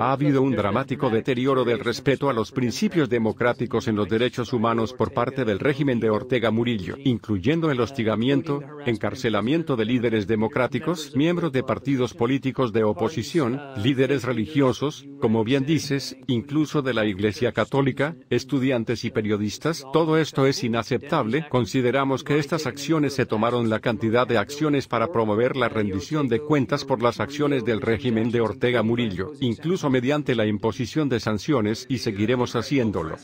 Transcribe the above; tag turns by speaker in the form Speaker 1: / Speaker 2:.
Speaker 1: Ha habido un dramático deterioro del respeto a los principios democráticos en los derechos humanos por parte del régimen de Ortega Murillo, incluyendo el hostigamiento, encarcelamiento de líderes democráticos, miembros de partidos políticos de oposición, uh, líderes religiosos, como bien dices, incluso de la Iglesia Católica, estudiantes y periodistas, todo esto es inaceptable. Consideramos que estas acciones se tomaron la cantidad de acciones para promover la rendición de cuentas por las acciones del régimen de Ortega Murillo, incluso mediante la imposición de sanciones y seguiremos haciéndolo.